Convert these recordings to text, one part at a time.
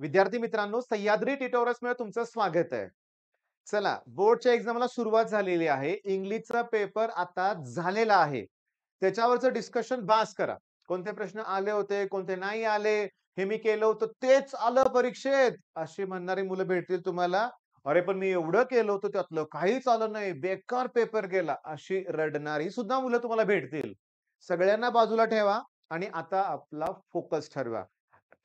विद्यार्थी मित्रांनो सह्याद्री टिटोरस मध्ये तुमचं स्वागत आहे चला बोर्डच्या एक्झामला सुरुवात झालेली आहे इंग्लिशचा पेपर आता झालेला आहे त्याच्यावरचं डिस्कशन बास करा कोणते प्रश्न आले होते कोणते नाही आले हे मी केलं होतं तेच आलं परीक्षेत अशी म्हणणारी मुलं भेटतील तुम्हाला अरे पण मी एवढं केलं होतं त्यातलं काहीच आलं नाही बेकार पेपर गेला अशी रडणारी सुद्धा मुलं तुम्हाला भेटतील सगळ्यांना बाजूला ठेवा आणि आता आपला फोकस ठरवा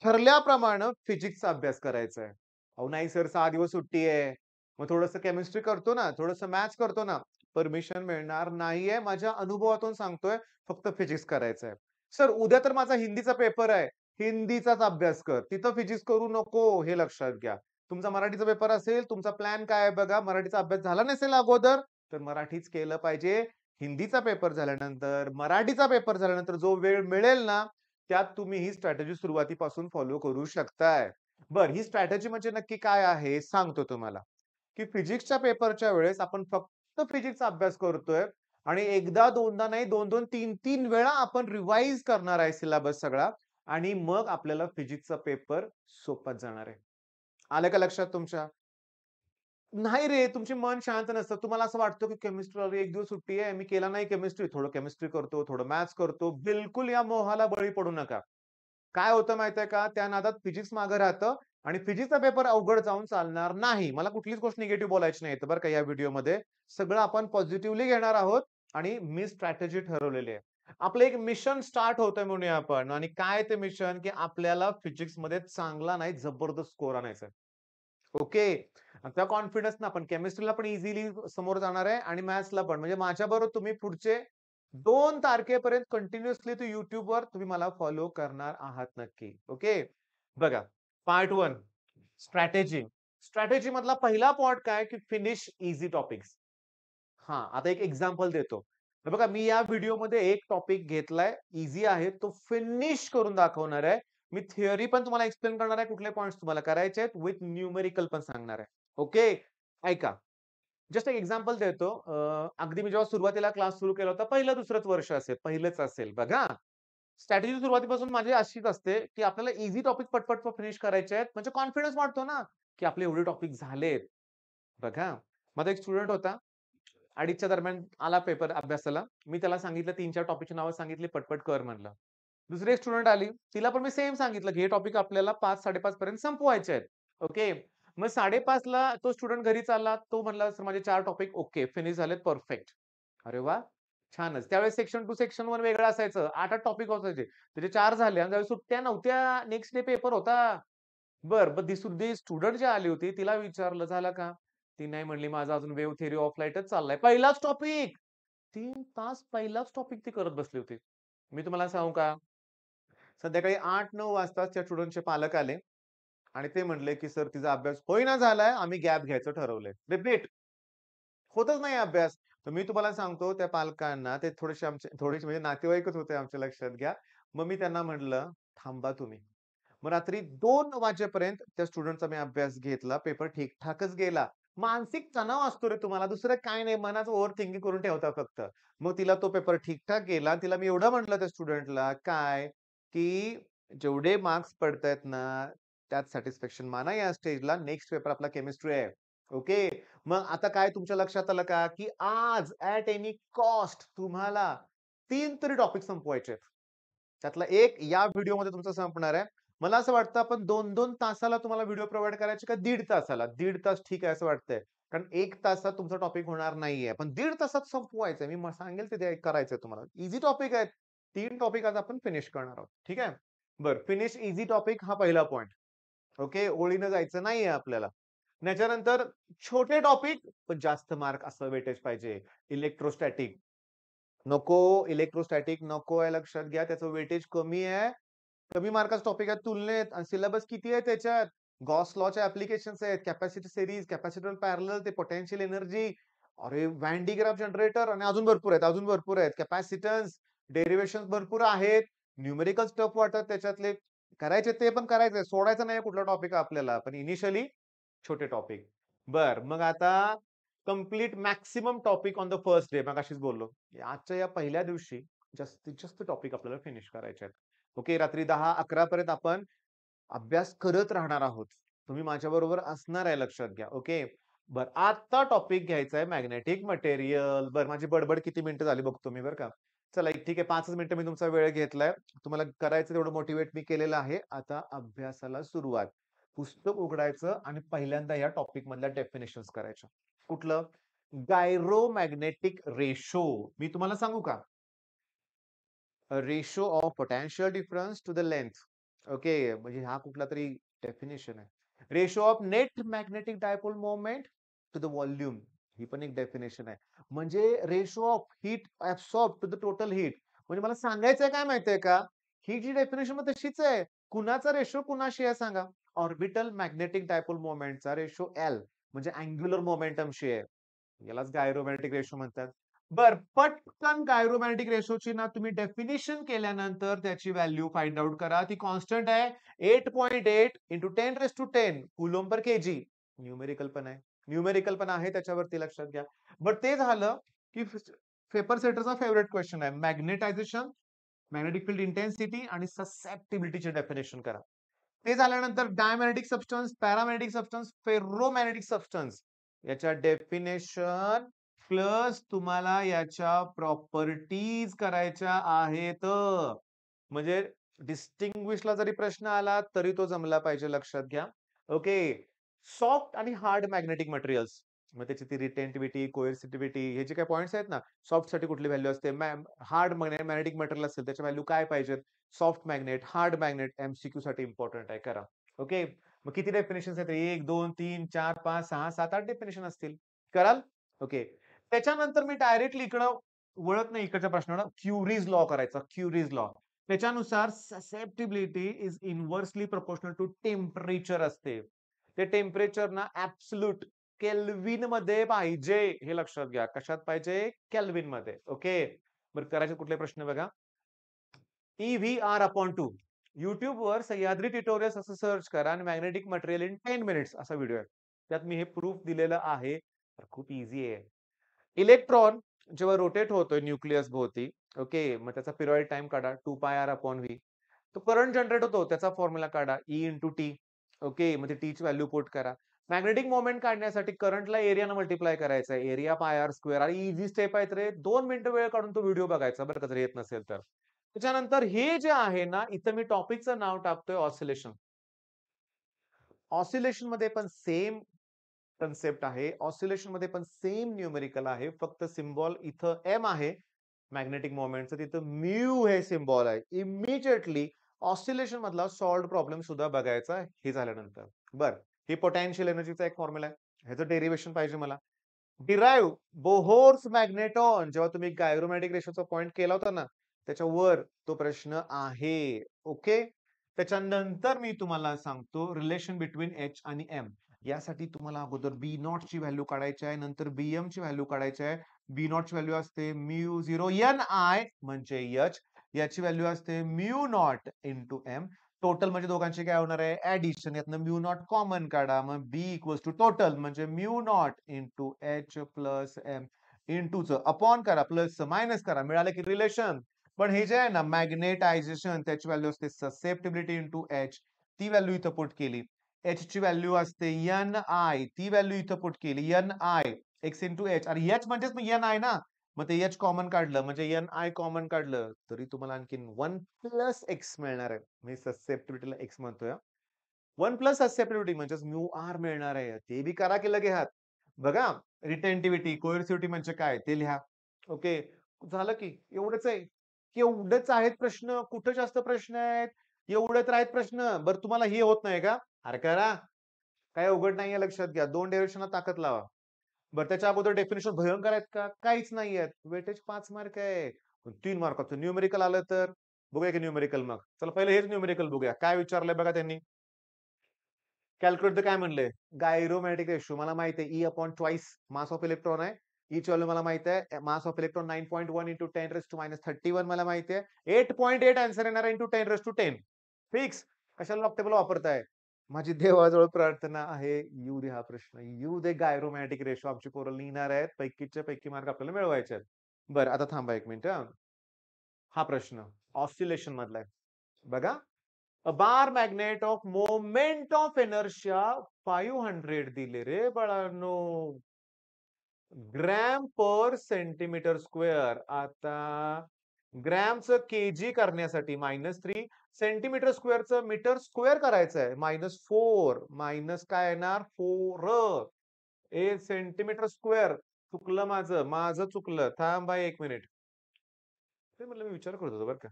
ठरल्याप्रमाणे फिजिक्सचा अभ्यास करायचा आहे अहो नाही सर सहा दिवस सुट्टी आहे मग थोडस केमिस्ट्री करतो ना थोडस मॅथ्स करतो ना परमिशन मिळणार नाहीये माझ्या अनुभवातून सांगतोय फक्त फिजिक्स करायचं आहे सर उद्या तर माझा हिंदीचा पेपर आहे हिंदीचाच अभ्यास कर तिथं फिजिक्स करू नको हे लक्षात घ्या तुमचा मराठीचा पेपर असेल तुमचा प्लॅन काय आहे बघा मराठीचा अभ्यास झाला नसेल अगोदर तर मराठीच केलं पाहिजे हिंदीचा पेपर झाल्यानंतर मराठीचा पेपर झाल्यानंतर जो वेळ मिळेल ना त्यात तुम्ही ही स्ट्रॅटेजी सुरुवातीपासून फॉलो करू शकताय बर ही स्ट्रॅटेजी म्हणजे नक्की काय आहे सांगतो तुम्हाला की फिजिक्सच्या पेपरच्या वेळेस आपण फक्त फिजिक्सचा अभ्यास करतोय आणि एकदा दोनदा नाही दोन दोन तीन तीन वेळा आपण रिवाइज करणार आहे सिलेबस सगळा आणि मग आपल्याला फिजिक्सचा पेपर सोपत जाणार आहे आलं का लक्षात तुमच्या नाही रे तुमचे मन शांत नसतं तुम्हाला असं वाटतं की केमिस्ट्री एक दिवस सुट्टी आहे मी केला नाही केमिस्ट्री थोडं केमिस्ट्री करतो थोडं मॅथ्स करतो बिलकुल या मोहाला बळी पडू नका काय होतं माहितीये का त्या नादात फिजिक्स मागं राहतं आणि फिजिक्सचा पेपर अवघड जाऊन चालणार नाही मला कुठलीच गोष्ट निगेटिव्ह बोलायची नाही बरं का या व्हिडिओमध्ये सगळं आपण पॉझिटिव्हली घेणार आहोत आणि मी स्ट्रॅटेजी ठरवलेली आहे आपलं एक मिशन स्टार्ट होतंय म्हणूया आपण आणि काय ते मिशन की आपल्याला फिजिक्समध्ये चांगला नाही जबरदस्त स्कोर आणायचा ओके त्या कॉन्फिडन्स ना आपण केमिस्ट्रीला पण इझिली समोर जाणार आहे आणि मॅथ्सला पण म्हणजे माझ्याबरोबर तुम्ही पुढचे दोन तारखेपर्यंत कंटिन्युअसली तू युट्यूबवर तुम्ही मला फॉलो करणार आहात नक्की ओके बघा पार्ट वन स्ट्रॅटेजी स्ट्रॅटेजी मधला पहिला पॉइंट काय की फिनिश इझी टॉपिक्स हा आता एक एक्झाम्पल देतो बघा मी या व्हिडिओमध्ये एक टॉपिक घेतलाय इझी आहे तो फिनिश करून दाखवणार आहे मी थिअरी पण तुम्हाला एक्सप्लेन करणार आहे कुठले पॉईंट्स तुम्हाला करायचे आहेत विथ न्यूमेरिकल पण सांगणार आहे ओके ऐका जस्ट एक एक्झाम्पल देतो अगदी मी जेव्हा सुरुवातीला क्लास सुरू केला होता पहिलं दुसरंच वर्ष असेल पहिलंच असेल बघा स्ट्रॅटेजी सुरुवातीपासून माझी अशीच असते की आपल्याला इझी टॉपिक पटपट फिनिश करायचे आहेत म्हणजे कॉन्फिडन्स वाटतो ना की आपले एवढे टॉपिक झालेत बघा माझा एक स्टुडंट होता अडीचच्या दरम्यान आला पेपर अभ्यासाला मी त्याला सांगितलं तीन चार टॉपिकची नावं सांगितली पटपट कर म्हणलं दुसरी एक स्टुडंट आली तिला पण मी सेम सांगितलं की हे टॉपिक आपल्याला पाच साडेपाच पर्यंत संपवायचे आहेत ओके मग ला तो स्टुडंट घरी चालला तो म्हणला सर माझे चार टॉपिक ओके फिनिश झालेत परफेक्ट अरे वा छानच त्यावेळेस सेक्शन टू सेक्शन वन वेगळं असायचं आठ आठ टॉपिक असायचे त्याचे चार झाले आणि त्यावेळेस सुट्ट्या नव्हत्या नेक्स्ट डे पेपर होता बर सुद्धा स्टुडंट जे आले होते तिला विचारलं झालं का ती नाही म्हणली माझा अजून वेव्ह थेरी ऑफ लाईटच चाललाय पहिलाच टॉपिक तीन तास पहिलाच टॉपिक ती करत बसली होती मी तुम्हाला सांगू का संध्याकाळी आठ नऊ वाजता त्या स्टुडंटचे पालक आले आणि ते म्हणले की सर तिचा अभ्यास होईना झालाय आम्ही गॅप घ्यायचं ठरवलंय रिपीट होतच नाही अभ्यास तर मी तुम्हाला सांगतो त्या पालकांना ते थोडेसे आमचे थोडेसे म्हणजे नातेवाईकच होते आमच्या लक्षात घ्या मग मी त्यांना म्हटलं थांबा तुम्ही मग रात्री दोन वाजेपर्यंत त्या स्टुडंटचा मी अभ्यास घेतला पेपर ठीकठाकच गेला मानसिक तणाव असतो रे तुम्हाला दुसरं काय नाही मनाचं ओव्हर थिंकिंग करून ठेवता फक्त मग तिला तो पेपर ठीकठाक गेला तिला मी एवढं म्हटलं त्या स्टुडंटला काय की जेवढे मार्क्स पडतायत ना त्यात सॅटिस्फॅक्शन माना या स्टेजला नेक्स्ट पेपर आपला केमिस्ट्री आहे ओके मग आता काय तुमच्या लक्षात आलं का की आज ऍट एनी कॉस्ट तुम्हाला तीन तरी टॉपिक संपवायचे त्यातला एक या व्हिडिओमध्ये तुमचं संपणार आहे मला असं वाटतं आपण दोन दोन तासाला तुम्हाला व्हिडिओ प्रोव्हाइड करायचे का दीड तासाला दीड तास ठीक आहे असं वाटतंय कारण एक तासात तुमचा टॉपिक होणार नाहीये पण दीड तासात संपवायचं मी सांगेल ते करायचंय तुम्हाला इझी टॉपिक आहेत तीन टॉपिक आज आपण फिनिश करणार आहोत ठीक आहे बरं फिनिश इझी टॉपिक हा पहिला पॉईंट ओके ओळीनं जायचं नाहीये आपल्याला त्याच्यानंतर छोटे टॉपिक पण जास्त मार्क असं वेटेज पाहिजे इलेक्ट्रोस्टॅटिक नको इलेक्ट्रोस्टॅटिक नको आहे लक्षात घ्या त्याचं वेटेज कमी आहे कमी मार्क टॉपिक आहे तुलनेत आणि सिलेबस किती आहे त्याच्यात गॉस लॉचे ऍप्लिकेशन्स आहेत कॅपॅसिटी सिरीज कॅपॅसिटर पॅरल ते पोटेन्शियल एनर्जी अरे व्हॅन्डीग्राफ जनरेटर आणि अजून भरपूर आहेत अजून भरपूर आहेत कॅपॅसिटन्स डेरिवेशन भरपूर आहेत न्यूमेरिकल स्टफ वाटतात त्याच्यातले करायचे ते पण करायचंय सोडायचं नाही कुठला टॉपिक आपल्याला पण इनिशियली छोटे टॉपिक बर मग आता complete maximum topic on the first day मग अशीच बोललो आजच्या या पहिल्या दिवशी जास्तीत जास्त टॉपिक आपल्याला फिनिश करायचे आहेत ओके रात्री दहा अकरा पर्यंत आपण अभ्यास करत राहणार आहोत तुम्ही माझ्याबरोबर असणार आहे लक्षात घ्या ओके बर आता टॉपिक घ्यायचा आहे मॅग्नेटिक मटेरियल बर माझी बडबड किती मिनिटं झाली बघतो मी बरं का चला ठीक आहे पाचच मिनिटं मी तुमचा वेळ घेतलाय तुम्हाला करायचं तेवढं मोटिवेट मी केलेलं आहे आता अभ्यासाला सुरुवात पुस्तक उघडायचं आणि पहिल्यांदा या टॉपिक मधल्या डेफिनेशन करायच्या कुठलं गायरो मॅग्नेटिक रेशो मी तुम्हाला सांगू का ratio of potential difference to the length okay म्हणजे हा कुठला तरी डेफिनेशन आहे ratio of net magnetic dipole moment to the volume ही पण एक डेफिनेशन आहे म्हणजे ratio of heat absorb to the total heat म्हणजे मला सांगायचंय काय माहितीये का ही जी डेफिनेशन मग तशीच आहे कुणाचा रेशो कुणाशी आहे सांगा ऑर्बिटल मॅग्नेटिक डायपोल मोमेंटचा रेशो एल म्हणजे अँग्युलर मोमेंटमशी आहे यालाच गायरोमॅटिक रेशो म्हणतात बर पटकन गायरोमॅटिक रेशोची ना तुम्ही डेफिनेशन केल्यानंतर त्याची व्हॅल्यू फाइंड आउट करा ती कॉन्स्टंट आहे eight point eight into ten raise to ten coulomb per K G numerical पण आहे न्यूमेरिकल पण आहे त्याच्यावरती लक्षात घ्या बट ते झालं की पेपर सेटरचा फेवरेट क्वेश्चन आहे मॅग्नेटायझेशन मॅग्नेटिक फील्ड इंटेन्सिटी आणि ससेप्टिबिलिटीचे डेफिनेशन करा ते झाल्यानंतर diamagnetic substance paramagnetic substance ferromagnetic substance याच्या डेफिनेशन प्लस तुम्हाला याच्या प्रॉपर्टीज करायच्या आहेत म्हणजे डिस्टिंग्विशला जरी प्रश्न आला तरी तो जमला पाहिजे लक्षात घ्या ओके सॉफ्ट आणि हार्ड मॅग्नेटिक मटेरियल्स मग त्याची ती रिटेंटिव्हिटी कोएसिटिव्हिटी हे जे काही पॉईंट्स आहेत ना सॉफ्टसाठी कुठली व्हॅल्यू असते मॅम हार्ड मॅग्नेटिक मटेरियल असेल त्याच्या व्हॅल्यू काय पाहिजेत soft magnet hard magnet MCQ साठी इम्पॉर्टंट आहे करा ओके मग किती डेफिनेशन आहेत एक दोन तीन चार पाच सहा सात आठ डेफिनेशन असतील कराल ओके त्याच्यानंतर मी डायरेक्टली इकडं वळत नाही इकडच्या प्रश्नाला क्युरीज लॉ करायचा क्युरीज लॉ त्याच्यानुसार susceptibility is inversely proportional to temperature असते ते टेम्परेचर ना ऍब्सल्यूट केल्विन मध्ये पाहिजे हे लक्षात घ्या कशात पाहिजे केल्विन मध्ये ओके बरं करायचे कुठले प्रश्न बघा E V R upon two वर सह्याद्री ट्युटोरियल्स असं सर्च करा आणि magnetic material in ten minutes असा व्हिडिओ आहे त्यात मी हे प्रूफ दिलेलं आहे खूप इझी आहे इलेक्ट्रॉन जेव्हा रोटेट होतोय न्यूक्लियस भोवती ओके मग त्याचा पिरियड टाइम काढा two pi R upon V तो करंट जनरेट होतो त्याचा फॉर्म्युला काढा ई टू टी ओके मग ते टीच व्हॅल्यू पुट करा मॅग्नेटिक मोमेंट काढण्यासाठी करंटला एरियानं मल्टिप्लाय करायचा आहे एरिया पाय आर स्क्वेअर आणि इझी स्टेप आहे रे दोन मिनिट वेळ काढून तो व्हिडिओ बघायचा बरं का जर येत नसेल तर त्याच्यानंतर हे जे आहे ना इथं मी टॉपिकचं नाव टाकतोय ऑसिलेशन ऑसिलेशन मध्ये पण सेम कन्सेप्ट आहे ऑसिलेशन मध्ये पण सेम न्यूमेरिकल आहे फक्त सिम्बॉल इथं एम आहे मॅग्नेटिक मोमेंटचं तिथं म्यू हे सिम्बॉल आहे इमिजिएटली ऑस्टिलेशन मधला सॉल्ड प्रॉब्लेम सुद्धा बघायचा हे झाल्यानंतर बर हे पोटॅन्शियल एनर्जीचा एक फॉर्म्युला आहे ह्याचं डेरिव्हेशन पाहिजे मला डिराईव्ह बोहोर्स मॅग्नेटॉन जेव्हा तुम्ही गायरोमॅटिक रेशोचा पॉइंट केला होता ना त्याच्यावर तो प्रश्न आहे ओके त्याच्यानंतर मी तुम्हाला सांगतो रिलेशन बिटवीन एच आणि एम यासाठी तुम्हाला अगोदर बी नॉट ची व्हॅल्यू काढायची आहे नंतर बी एम ची व्हॅल्यू काढायची आहे बी नॉट ची व्हॅल्यू असते म्यू झिरो एन आय म्हणजे एच याची व्हॅल्यू असते mu naught into M total म्हणजे दोघांची काय होणार आहे ऍडिशन यातनं म्यू नॉट कॉमन काढा मग बी इक्वल्स टू टोटल म्हणजे mu naught to H plus M च अपॉन करा प्लस मायनस करा मिळालं की रिलेशन पण हे जे आहे ना मॅग्नेटायझेशन त्याची व्हॅल्यू असते ससेप्टेबिलिटी टू एच ती व्हॅल्यू इथं पुट केली एच ची व्हॅल्यू असते एन आय ती व्हॅल्यू इथं पुट केली N I X into H आणि एच म्हणजेच एन आय ना मग ते एच कॉमन काढलं म्हणजे एन आय कॉमन काढलं तरी तुम्हाला आणखीन वन प्लस एक्स मिळणार आहे मी ससेप्टिबिलिटीला एक्स म्हणतोय वन प्लस ससेप्टिबिलिटी म्हणजे म्यू आर मिळणार आहे ते बी करा की लगे हात बघा रिटेंटिव्हिटी कोयर्सिव्हिटी म्हणजे काय ते लिहा ओके झालं की एवढंच आहे एवढंच आहेत प्रश्न कुठं जास्त प्रश्न आहेत एवढे तर आहेत प्रश्न बरं तुम्हाला हे होत नाही का अरे करा काय उघड नाहीये लक्षात घ्या दोन डायरेक्शनला ताकद लावा बरं त्याच्या अगोदर डेफिनेशन भयंकर आहेत का काहीच नाही आहेत वेटेज पाच मार्क आहे तीन मार्काचं न्यूमेरिकल आलं तर बघूया की न्यूमेरिकल मग चला पहिले हेच न्यूमेरिकल बघूया काय विचारलंय बघा त्यांनी कॅल्क्युलेट तर काय म्हणले गायरोमॅटिक रेशो मला माहित आहे E upon twice mass of electron आहे ई e व्हॅल्यू मला माहित आहे mass of electron nine point one into ten raise to minus thirty one मला माहिती आहे एट पॉईंट एट आन्सर येणार into ten raise to ten fix कशाला log table वापरताय माझी देवाजवळ प्रार्थना आहे यू दे हा प्रश्न यू दे गायरोमॅटिक रेशो आमची पोरं लिहिणार आहेत पैकीच्या पैकी मार्क आपल्याला मिळवायचे आहेत बर आता थांबा एक मिनिट हा प्रश्न ऑस्टिलेशन मधला आहे बघा a bar magnet of moment of inertia five hundred दिले रे बाळांनो ग्रॅम पर सेंटीमीटर स्क्वेअर आता ग्रॅमचं के जी करण्यासाठी मायनस थ्री सेंटीमीटर स्क्वेअरचं मीटर स्क्वेअर करायचं आहे मायनस फोर मायनस काय येणार फोर ए सेंटीमीटर स्क्वेअर चुकलं माझं माझं चुकलं थांब बाय एक मिनिट ते म्हटलं मी विचार करत होतो बरं का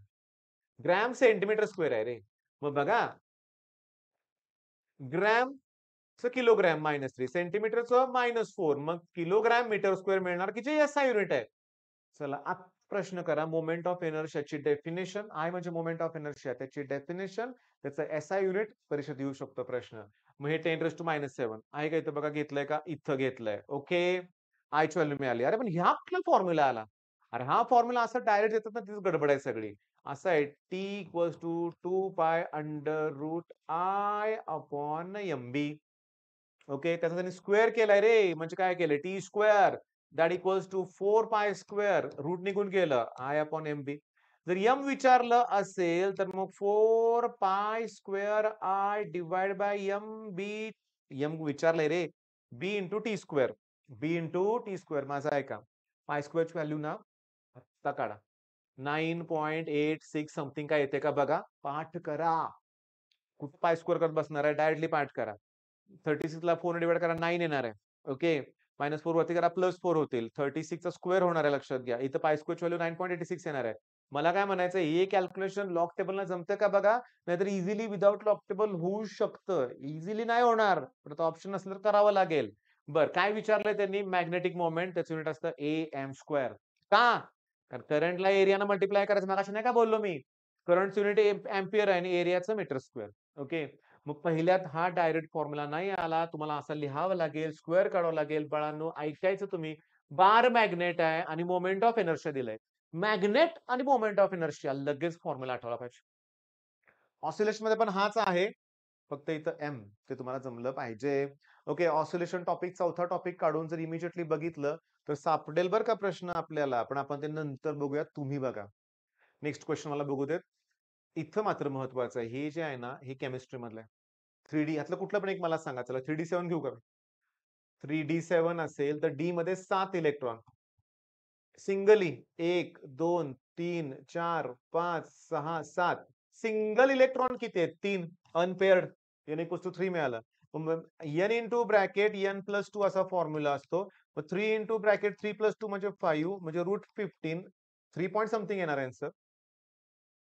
ग्रॅम सेंटीमीटर स्क्वेअर आहे रे मग बघा ग्रॅम किलोग्रॅम मायनस थ्री सेंटीमीटरचं मायनस फोर मग किलोग्रॅम मीटर स्क्वेअर मिळणार की जे एस आय युनिट आहे चला प्रश्न करा मोमेंट ऑफ एनर्शियाची डेफिनेशन आय म्हणजे मोमेंट ऑफ एनर्शिया त्याची डेफिनेशन त्याचा एस आय युनिट परीक्षेत येऊ शकतो प्रश्न मग हे ten raise to minus seven आहे का इथं बघा घेतलंय का इथं घेतलंय ओके आय ची व्हॅल्यू मिळाली अरे पण ह्या आपला फॉर्म्युला आला अरे हा फॉर्म्युला असं डायरेक्ट येतात ना तिथं गडबड आहे सगळी असं आहे T equals to two pi under root I upon M B okay त्याचा त्यांनी स्क्वेअर केलाय रे म्हणजे काय केलंय T square that equals to four pi square root निघून गेलं आय अपॉन एम बी जर यम विचारलं असेल तर मग four pi square I divide by M B M विचारलंय रे B into T square B into T square माझा आहे का पाय स्क्वेअरची व्हॅल्यू ना आत्ता काढा nine point eight six something काय येते का बघा पाठ करा कुठं पाय स्क्वेअर करत बसणार आहे डायरेक्टली पाठ करा थर्टी सिक्सला फोर डिवाइड करा नाईन येणार आहे ओके मायनस फोर वरती करा प्लस फोर होतील थर्टी चा स्क्वेअर होणार आहे लक्षात घ्या इथं pi square value nine point eighty six येणार आहे मला काय म्हणायचं हे कॅल्क्युलेशन लॉक टेबलला जमतं का बघा नाहीतर इझिली विदाउट लॉक टेबल होऊ शकतं इझिली नाही होणार पण आता ऑप्शन असलं तर करावं लागेल बरं काय विचारलंय त्यांनी मॅग्नेटिक मोमेंट त्याचं युनिट असतं ए एम स्क्वेअर का कारण करंटला एरियानं मल्टिप्लाय करायचं मग नाही का बोललो मी करंट युनिट एम्पियर आहे आणि एरियाचं मीटर स्क्वेअर ओके मग पहिल्यात हा डायरेक्ट फॉर्म्युला नाही आला तुम्हाला असा लिहावा लागेल स्क्वेअर काढावं लागेल बळांनो ऐकायचं तुम्ही बार मॅग्नेट आहे आणि मोमेंट ऑफ एनर्शिया दिलंय मॅग्नेट आणि मोमेंट ऑफ एनर्शिया लगेच फॉर्म्युला आठवला पाहिजे ऑसिलेशन मध्ये पण हाच आहे फक्त इथं एम ते तुम्हाला जमलं पाहिजे ओके ऑसिलेशन टॉपिक चौथा टॉपिक काढून जर इमिजिएटली बघितलं तर सापडेल बर का प्रश्न आपल्याला पण आपण ते नंतर बघूया तुम्ही बघा नेक्स्ट क्वेश्चन मला बघू देत इथं मात्र महत्वाचं आहे हे जे आहे ना हे केमिस्ट्री मधलं आहे थ्री डी यातलं कुठलं पण एक मला सांगा चला थ्री डी सेव्हन घेऊ का थ्री डी सेव्हन असेल तर डी मध्ये सात इलेक्ट्रॉन सिंगली एक दोन तीन चार पाच सहा सात सिंगल इलेक्ट्रॉन किती आहेत तीन unpaired N equals to three मिळालं N into bracket N plus two असा फॉर्म्युला असतो three into bracket three plus two म्हणजे फाईव्ह म्हणजे root fifteen three point something येणार आहे सर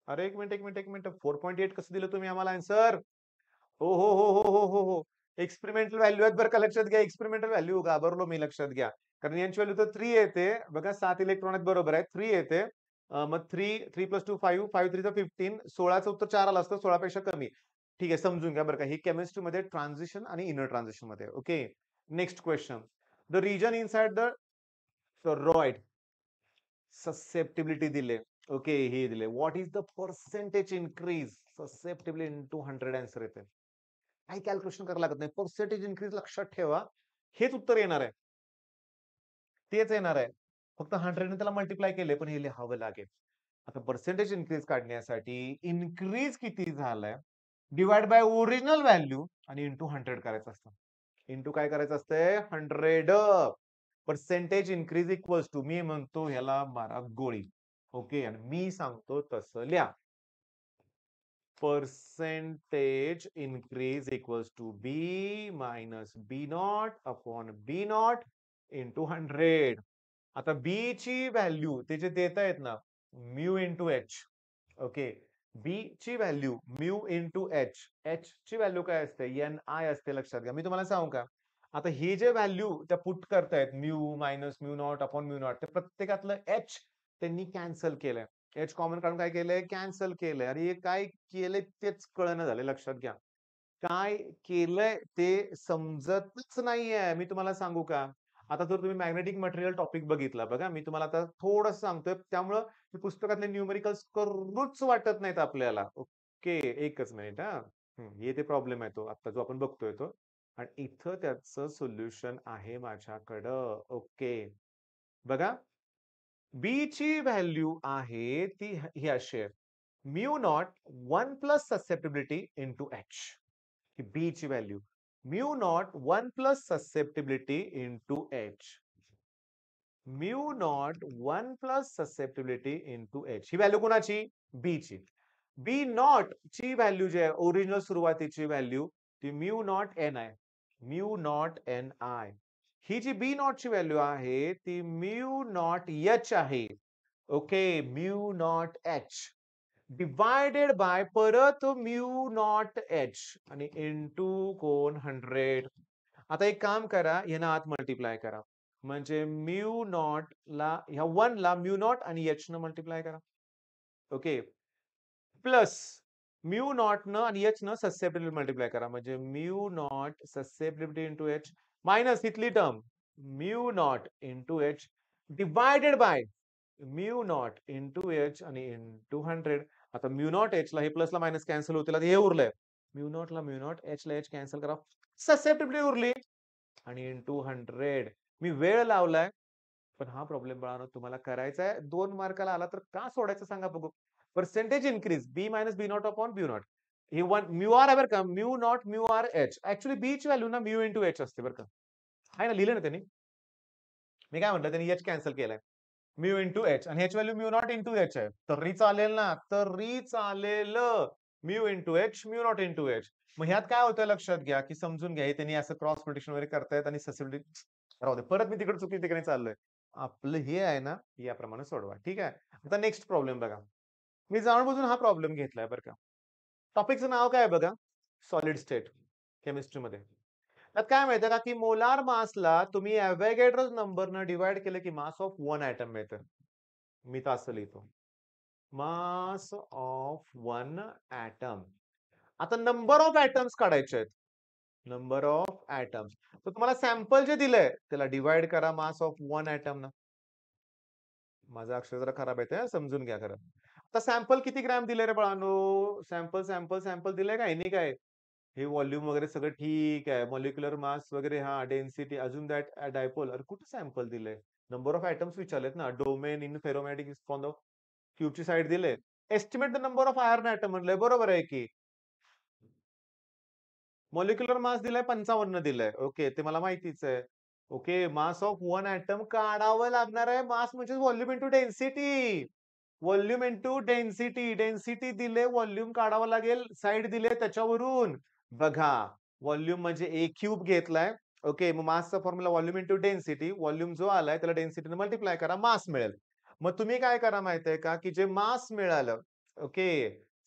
अरे एक मिनिट एक मिनिट एक मिनिट फोर पॉईंट एट कसं दिलं तुम्ही आम्हाला आन्सर हो हो हो हो हो हो हो एक्सपेरिमेंटल व्हॅल्यू आहेत बरं का लक्षात घ्या एक्सपेरिमेंटल व्हॅल्यू घाबरलो मी लक्षात घ्या कारण यांची व्हॅल्यू तर थ्री येते बघा सात इलेक्ट्रॉन आहेत बरोबर आहे थ्री येते मग three three plus two five five थ्रीचा फिफ्टीन सोळाचं उत्तर चार आला असतं पेक्षा कमी ठीक आहे समजून घ्या बरं का ही केमिस्ट्रीमध्ये ट्रान्झिशन आणि इनर ट्रान्झिशन मध्ये okay next question the region inside toroid susceptibility दिले ओके हे दिले what is the percentage increase susceptibly into hundred answer येते काही कॅल्क्युलेशन करायला लागत नाही पर्सेंटेज इन्क्रीज लक्षात ठेवा हेच उत्तर येणार आहे तेच येणार आहे फक्त हंड्रेडने त्याला मल्टिप्लाय केले पण हे लिहावं लागेल आता पर्सेंटेज इन्क्रीज काढण्यासाठी इनक्रीज किती झालाय डिवाइड बाय ओरिजिनल व्हॅल्यू आणि इंटू हंड्रेड करायचं असतं इंटू काय करायचं असतंय hundred percentage increase equals to मी म्हणतो ह्याला मारा गोळी ओके आणि मी सांगतो तसं लिहा percentage increase equals to B minus B naught upon B naught to hundred आता बी ची व्हॅल्यू ते जे देता येत ना mu to H okay B ची value mu to H H ची व्हॅल्यू काय असते एन आय असते लक्षात घ्या मी तुम्हाला सांगू का आता हे जे व्हॅल्यू त्या पुट करतायत mu minus mu naught upon mu naught ते प्रत्येकातलं एच त्यांनी कॅन्सल केलंय एच कॉमन काढून काय केलंय कॅन्सल केलंय अरे हे काय केलंय तेच कळणं झालंय लक्षात घ्या काय केलंय ते समजतच नाहीये मी तुम्हाला सांगू का आता जर तुम्ही मॅग्नेटिक मटेरियल टॉपिक बघितला बघा मी तुम्हाला आता थोडस सांगतोय त्यामुळं पुस्तकातले न्यूमेरिकल्स करूच वाटत नाहीत आपल्याला ओके एकच मिनिट हा हे ते प्रॉब्लेम आहे तो आता जो आपण बघतोय तो आणि इथं त्याचं सोल्युशन आहे माझ्याकडं ओके बघा बी ची व्हॅल्यू आहे ती ही अशी आहे mu naught one plus susceptibility to H ही बी ची value mu naught one plus susceptibility to H mu naught one plus susceptibility to H ही व्हॅल्यू कोणाची बी ची बी नॉट ची व्हॅल्यू जी आहे ओरिजिनल सुरुवातीची व्हॅल्यू ती mu naught N I mu naught N I ही जी बी ची व्हॅल्यू आहे ती म्यू नॉट एच आहे okay mu naught H divided by परत म्यू नॉट एच आणि इन टू कोन हंड्रेड आता एक काम करा यांना आत मल्टिप्लाय करा म्हणजे म्यू नॉट ला ह्या वन ला म्यू नॉट आणि एच न मल्टिप्लाय करा ओके प्लस म्यू नॉट न आणि एच न ससेप्टेबिलिटी मल्टिप्लाय करा म्हणजे mu naught susceptibility into H minus इथली term mu naught into H divided by mu naught into H आणि इन टू हंड्रेड आता म्यू नॉट एच ला हे ला मायनस कॅन्सल होतील हे उरलंय म्यू नॉट ला म्यू नॉट एच ला एच कॅन्सल करा ससेप्टिबिलिटी उरली आणि इन टू हंड्रेड मी वेळ लावलाय पण हा प्रॉब्लेम बळा तुम्हाला करायचा आहे दोन मार्काला आला तर का सोडायचं सांगा बघू percentage increase b minus B naught upon b naught हे वन म्यू आर आहे बरं का mu naught mu R H actually B value ना म्यू इंटू एच असते बरं का आहे ना लिहिलं ना त्यांनी मी काय म्हटलं त्यांनी एच कॅन्सल केलाय म्यू इंटू एच आणि H value mu naught into H आहे तरी चालेल ना तरी चालेल mu into H mu naught into H मग ह्यात काय होतं लक्षात घ्या की समजून घ्या त्यांनी असं क्रॉस प्रोटेक्शन वगैरे करतायत आणि ससेबिलिटी राहू दे परत मी तिकडे चुकी तिकडे चाललोय आपलं हे आहे ना याप्रमाणे सोडवा ठीक आहे आता नेक्स्ट प्रॉब्लेम बघा मी जाणून हा प्रॉब्लेम घेतलाय बरं का टॉपिकचं नाव काय बघा सॉलिड स्टेट केमिस्ट्रीमध्ये त्यात काय माहितीये का की मोलार मासला तुम्ही नंबर न डिवाइड केलं की मास ऑफ वन आयटम मिळत मी तर असं लिहितो मास ऑफ वन ऍटम आता नंबर ऑफ ऍटम्स काढायचे आहेत नंबर ऑफ ऍटम्स तर तुम्हाला सॅम्पल जे दिलंय त्याला डिवाइड करा मास ऑफ वन ऍटम ना माझा अक्षर जरा खराब येते समजून घ्या खरं आता सॅम्पल किती ग्रॅम दिले रे बाळांनो सॅम्पल सॅम्पल सॅम्पल दिले काय नाही काय हे व्हॉल्यूम वगैरे सगळं ठीक आहे मॉलिक्युलर मास वगैरे हा डेन्सिटी अजून दॅट डायपोल अरे कुठं सॅम्पल दिले नंबर ऑफ आयटम्स विचारलेत ना domain in ferromagnetic on the क्यूबची साईड दिले estimate the number of iron atom म्हणलंय बरोबर आहे की मॉलिक्युलर मास दिलाय पंचावन्न दिलाय ओके ते मला माहितीच आहे okay mass of one atom काढावं लागणार आहे मास म्हणजे volume to density volume into density density दिले व्हॉल्यूम काढावा लागेल साईड दिले त्याच्यावरून बघा व्हॉल्यूम म्हणजे ए क्यूब घेतलाय ओके मग मासचा formula volume into density volume जो आलाय त्याला डेन्सिटीने मल्टिप्लाय करा मास मिळेल मग तुम्ही काय करा माहितीये आहे का की जे मास मिळालं okay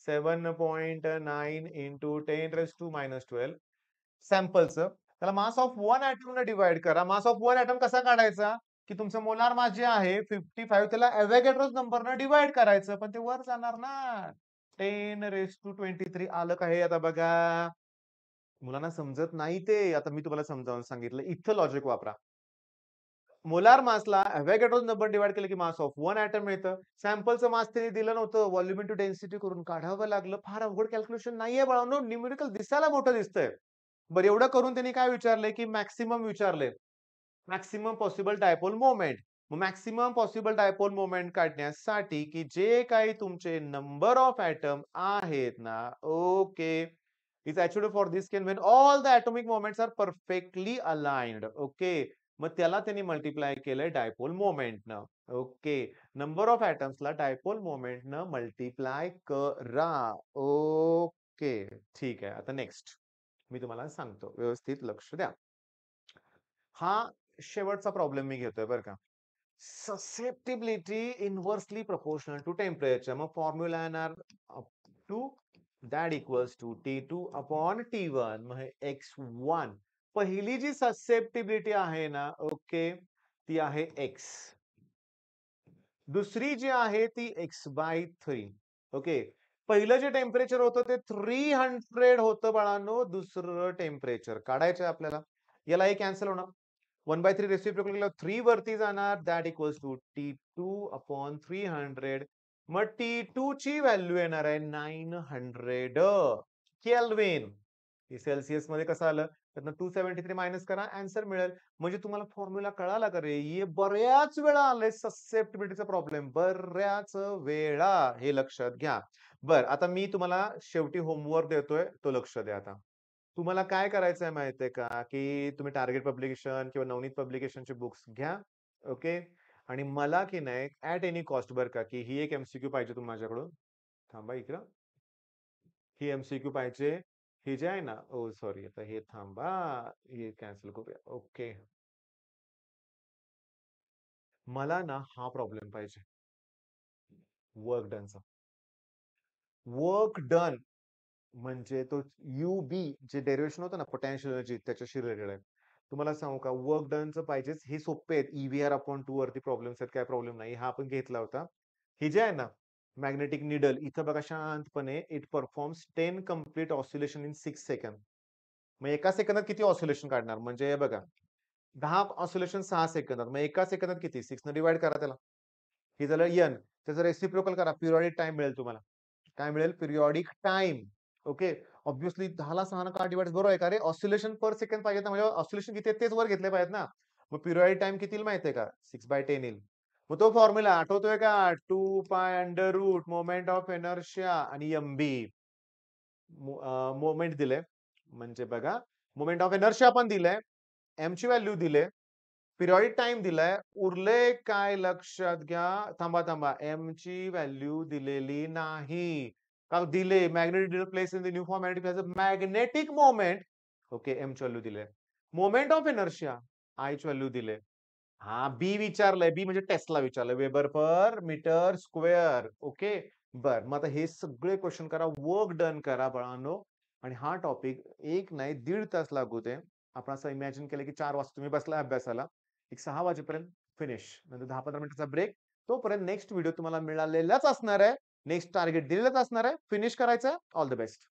seven point nine into ten raise to minus twelve सॅम्पलचं त्याला मास ऑफ वन ने डिवाइड करा मास ऑफ वन ऍटम कसा काढायचा की तुमचं मोलार मास जे आहे फिफ्टी फाईव्ह त्याला नंबर नंबरनं डिवाइड करायचं पण ते वर जाणार ना ten raise to twenty three आलं का हे आता बघा मुलांना समजत नाही ते आता मी तुम्हाला समजावून सांगितलं इथं लॉजिक वापरा मोलार मासला व्हॅगेट्रोज नंबर डिवाइड केलं की मास ऑफ वन ऍटम मिळतं सॅम्पलचं मास त्यांनी दिलं नव्हतं व्हॉल्युम टू डेन्सिटी करून काढावं लागलं फार अवघड कॅल्क्युलेशन नाहीये बाळांनो न्यूमेरिकल दिसायला मोठं दिसतंय बरं एवढं करून त्यांनी काय विचारलंय की मॅक्सिमम विचारले मॅक्सिमम पॉसिबल डायपोल मोमेंट मग मॅक्सिमम पॉसिबल डायपोल मोमेंट काढण्यासाठी की जे काही तुमचे नंबर ऑफ ऍटम आहेत ना okay is actual for this can when all the atomic moments are perfectly aligned okay मग त्याला त्यांनी मल्टिप्लाय केलंय डायपोल न ओके नंबर ऑफ ऍटम्सला डायपोल न मल्टिप्लाय करा ओके ठीक आहे आता नेक्स्ट मी तुम्हाला सांगतो व्यवस्थित लक्ष द्या हा शेवटचा प्रॉब्लेम मी घेतोय बरं का susceptibility inversely proportional to temperature मग फॉर्म्युला येणार two that equals to T two upon T one मग एक्स वन पहिली जी ससेप्टिबिलिटी आहे ना ओके ती आहे एक्स दुसरी जी आहे ती एक्स बाय थ्री ओके पहिलं जे टेम्परेचर होतं ते थ्री हंड्रेड होतं बाळांनो दुसरं टेम्परेचर काढायचं आपल्याला याला हे कॅन्सल होणार वन बाय थ्री रेसिपी थ्री वरती जाणार that equals to T two upon three hundred मग टी टू ची व्हॅल्यू येणार आहे नाईन हंड्रेड केल्विन सेल्सिअस मध्ये कसं आलं तर टू सेव्हन्टी थ्री मायनस करा अन्सर मिळेल म्हणजे तुम्हाला फॉर्म्युला कळाला का रे बऱ्याच वेळा आले ससेप्टिबिलिटीचा प्रॉब्लेम बऱ्याच वेळा हे लक्षात घ्या बर आता मी तुम्हाला शेवटी होमवर्क देतोय तो लक्ष द्या आता तुम्हाला काय करायचं आहे माहितीये का की तुम्ही टार्गेट पब्लिकेशन किंवा नवनीत पब्लिकेशनचे बुक्स घ्या ओके आणि मला की नाही ऍट एनी कॉस्ट बर का की ही एक एमसीक्यू पाहिजे तुम्ही माझ्याकडून थांबा इकडं ही एमसीक्यू पाहिजे हे जे आहे ना ओ सॉरी आता हे थांबा हे कॅन्सल करूया ओके मला ना हा प्रॉब्लेम पाहिजे वर्क डनचा वर्क डन म्हणजे तो यू बी जे डेरिवेशन होतं ना पोटॅन्शियल एनर्जी त्याच्याशी रिलेटेड आहे तुम्हाला सांगू का वर्क डनचं पाहिजेच हे सोपे आहेत ईव्हीआर अपॉन टू वरती प्रॉब्लेम्स आहेत काय प्रॉब्लेम नाही हा आपण घेतला होता हे जे आहे ना मॅग्नेटिक निडल इथं बघा शांतपणे it performs ten complete oscillation in six second मग एका सेकंदात किती ऑसिलेशन काढणार म्हणजे बघा दहा ऑसिलेशन सहा सेकंदात मग एका सेकंदात किती सिक्स न डिवाइड करा त्याला हे झालं यन त्याचं रेसिप्रोकल करा पिरियॉडिक टाइम मिळेल तुम्हाला काय मिळेल पिरियॉडिक टाइम ओके ऑब्व्हियसली दहाला सहा का डिवाइड बरोबर आहे का रे ऑसिलेशन पर सेकंड पाहिजे म्हणजे ऑसिलेशन किती तेच वर घेतले पाहिजेत ना मग पिरियड टाइम किती माहिती आहे का सिक्स बाय टेन येईल मग तो फॉर्म्युला आठवतोय का two pi under root moment of inertia आणि बी मोमेंट दिले म्हणजे बघा मोमेंट ऑफ एनर्शिया पण दिले एम ची व्हॅल्यू दिले पिरियड टाइम दिलाय उरले काय लक्षात घ्या थांबा थांबा एम ची व्हॅल्यू दिलेली नाही का दिले magnetic place in the new form magnetic magnetic moment okay M ची व्हॅल्यू दिले मोमेंट ऑफ एनर्शिया आय ची व्हॅल्यू दिले हा बी विचारलंय बी म्हणजे टेस्टला विचारलंय weber per meter square okay बर मग आता हे सगळे क्वेश्चन करा वर्क डन करा बळानो आणि हा टॉपिक एक नाही दीड तास लागू दे आपण असं इमॅजिन केलं की चार वाजता तुम्ही बसला अभ्यासाला एक सहा वाजेपर्यंत फिनिश नंतर दहा पंधरा मिनिटाचा ब्रेक तोपर्यंत नेक्स्ट व्हिडिओ तुम्हाला मिळालेलाच असणार आहे नेक्स्ट टार्गेट दिलेलंच असणार आहे फिनिश करायचं ऑल द बेस्ट